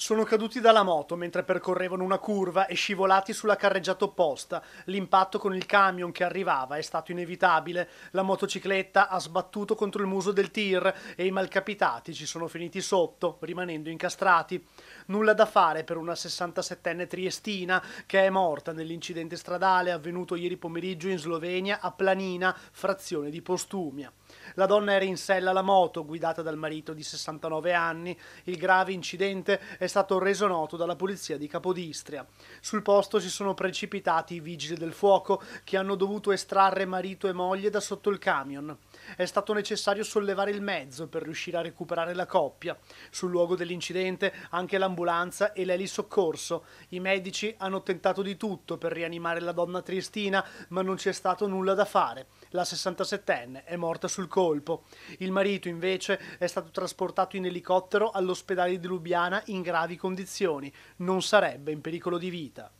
Sono caduti dalla moto mentre percorrevano una curva e scivolati sulla carreggiata opposta. L'impatto con il camion che arrivava è stato inevitabile. La motocicletta ha sbattuto contro il muso del tir e i malcapitati ci sono finiti sotto, rimanendo incastrati. Nulla da fare per una 67enne triestina che è morta nell'incidente stradale avvenuto ieri pomeriggio in Slovenia a Planina, frazione di Postumia. La donna era in sella alla moto, guidata dal marito di 69 anni. Il grave incidente è stato reso noto dalla polizia di Capodistria. Sul posto si sono precipitati i vigili del fuoco, che hanno dovuto estrarre marito e moglie da sotto il camion. È stato necessario sollevare il mezzo per riuscire a recuperare la coppia. Sul luogo dell'incidente anche l'ambulanza e l'elisoccorso. I medici hanno tentato di tutto per rianimare la donna triestina, ma non c'è stato nulla da fare. La 67enne è morta sul sul colpo. Il marito invece è stato trasportato in elicottero all'ospedale di Lubiana in gravi condizioni, non sarebbe in pericolo di vita.